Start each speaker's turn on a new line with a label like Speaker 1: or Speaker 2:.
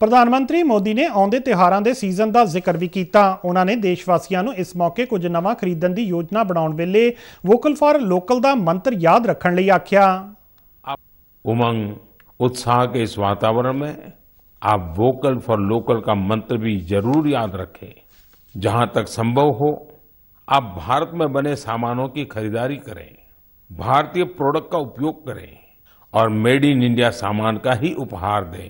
Speaker 1: ਪ੍ਰਧਾਨ ਮੰਤਰੀ ਮੋਦੀ ਨੇ ਆਉਂਦੇ ਤਿਹਾਰਾਂ ਦੇ ਸੀਜ਼ਨ ਦਾ ਜ਼ਿਕਰ ਵੀ ਕੀਤਾ ਉਹਨਾਂ ਨੇ ਦੇਸ਼ ਵਾਸੀਆਂ ਨੂੰ ਇਸ ਮੌਕੇ ਕੁਝ ਨਵਾਂ ਖਰੀਦਣ ਦੀ ਯੋਜਨਾ ਬਣਾਉਣ ਵੇਲੇ ਵੋਕਲ ਫਾਰ ਲੋਕਲ ਦਾ ਮੰਤਰ ਯਾਦ ਰੱਖਣ ਲਈ ਆਖਿਆ
Speaker 2: ਉਮੰਗ उत्साह के इस वातावरण में आप वोकल फॉर लोकल का मंत्र भी जरूर याद रखें जहां तक संभव हो आप भारत में बने सामानों की खरीदारी करें भारतीय
Speaker 3: प्रोडक्ट का उपयोग करें
Speaker 4: और मेड इन इंडिया सामान का ही उपहार दें